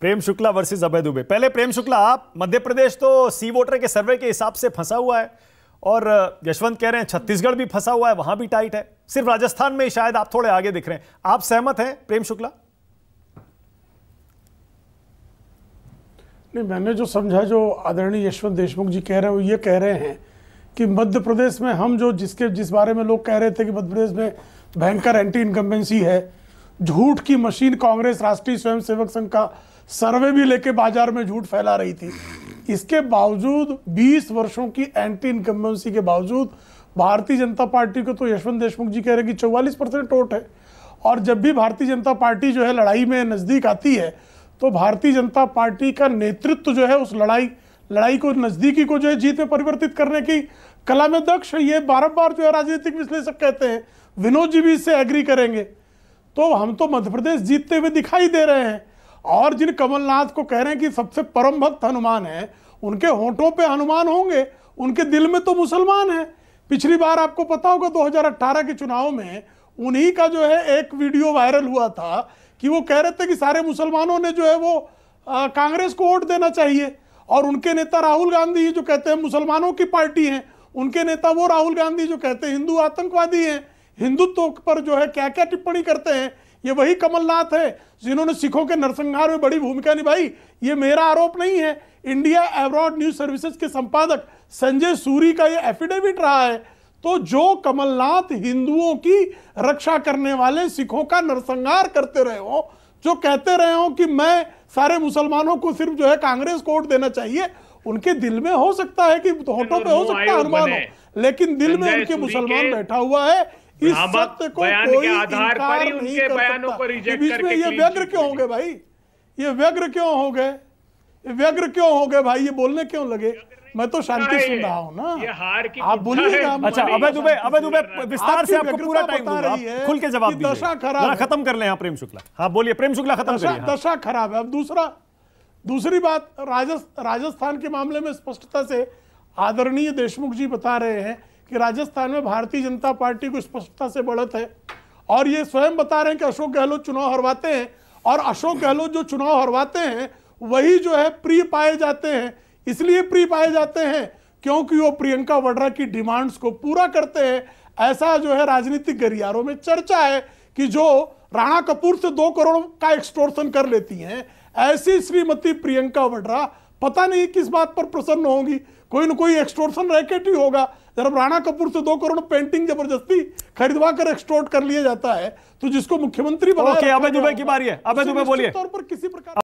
प्रेम Shukla versus Abhay Dubey पहले प्रेम शुक्ला आप मध्य प्रदेश तो सी वोटर के सर्वे के हिसाब से फंसा हुआ है और यशवंत कह रहे हैं छत्तीसगढ़ भी फंसा हुआ है वहां भी टाइट है सिर्फ राजस्थान में ही शायद आप थोड़े आगे दिख रहे हैं आप सहमत हैं प्रेम शुक्ला नहीं मैंने जो समझा जो आदरणीय यशवंत देशमुख जी कह रहे हैं वो ये कह रहे हैं कि मध्य प्रदेश में हम जो जिसके जिस बारे में लोग कह रहे थे कि मध्य प्रदेश में भयंकर एंटी इनकम्बेंसी है झूठ की मशीन कांग्रेस राष्ट्रीय स्वयंसेवक संघ का सर्वे भी लेके बाजार में झूठ फैला रही थी इसके बावजूद 20 वर्षों की एंटी इनकम्बेंसी के बावजूद भारतीय जनता पार्टी को तो यशवंत देशमुख जी कह रहे हैं कि चौवालीस परसेंट वोट है और जब भी भारतीय जनता पार्टी जो है लड़ाई में नज़दीक आती है तो भारतीय जनता पार्टी का नेतृत्व जो है उस लड़ाई लड़ाई को नज़दीकी को जो है जीत में परिवर्तित करने की कला में दक्ष ये बारम्बार जो है राजनीतिक विश्लेषक कहते हैं विनोद जी भी इससे एग्री करेंगे तो हम तो मध्य प्रदेश जीतते हुए दिखाई दे रहे हैं और जिन कमलनाथ को कह रहे हैं कि सबसे परम भक्त हनुमान है उनके होठों पे हनुमान होंगे उनके दिल में तो मुसलमान है पिछली बार आपको पता होगा 2018 के चुनाव में उन्हीं का जो है एक वीडियो वायरल हुआ था कि वो कह रहे थे कि सारे मुसलमानों ने जो है वो कांग्रेस को वोट देना चाहिए और उनके नेता राहुल गांधी जो कहते हैं मुसलमानों की पार्टी है उनके नेता वो राहुल गांधी जो कहते हैं हिंदू आतंकवादी हैं हिंदुत्व पर जो है क्या क्या टिप्पणी करते हैं ये वही कमलनाथ है जिन्होंने सिखों के नरसंहार में बड़ी भूमिका निभाई ये मेरा आरोप नहीं है इंडिया एब्रॉड न्यूज सर्विसेज के संपादक संजय सूरी का ये एफिडेविट रहा है तो जो कमलनाथ हिंदुओं की रक्षा करने वाले सिखों का नरसंहार करते रहे हो जो कहते रहे हो कि मैं सारे मुसलमानों को सिर्फ जो है कांग्रेस को वोट देना चाहिए उनके दिल में हो सकता है कि होटो पे हो सकता है अनुमान हो लेकिन दिल में उनके मुसलमान बैठा हुआ है इस सत्य को कोई इनकार नहीं कर सकता उनके बयानों को ये व्यग्र क्यों होंगे भाई ये व्यग्र क्यों हो गए व्यग्र क्यों हो गए भाई ये बोलने क्यों लगे मैं तो शांति सुन रहा हूँ ना ये हार की आप बोलिएगा अच्छा अबे दुबे अबे दुबे विस्तार से आपको पूरा टाइम दूंगा खुल के जवाब दीजिए दशा खराब खत्म कर लें प्रेम शुक्ला हाँ बोलिए प्रेम शुक्ला खत्म करिए हाँ। दशा खराब है अब दूसरा दूसरी बात राजस्थान के मामले में स्पष्टता से आदरणीय देशमुख जी बता रहे हैं कि राजस्थान में भारतीय जनता पार्टी को स्पष्टता से बढ़त है और ये स्वयं बता रहे हैं कि अशोक गहलोत चुनाव हरवाते हैं और अशोक गहलोत जो चुनाव हरवाते हैं वही जो है प्रिय पाए जाते हैं इसलिए प्रिय पाए जाते हैं क्योंकि वो प्रियंका वड्रा की डिमांड्स को पूरा करते हैं ऐसा जो है राजनीतिक गलियारों में चर्चा है कि जो राणा कपूर से दो करोड़ का एक्सटोर्सन कर लेती हैं ऐसी श्रीमती प्रियंका वड्रा पता नहीं किस बात पर प्रसन्न होंगी कोई ना कोई एक्सटोर्सन रैकेट ही होगा जब राणा कपूर से दो करोड़ पेंटिंग जबरदस्ती खरीदवा कर एक्सटोर्ट कर लिया जाता है तो जिसको मुख्यमंत्री बनाया okay, दुबे की बारी है दुबे बोलिए किसी प्रकार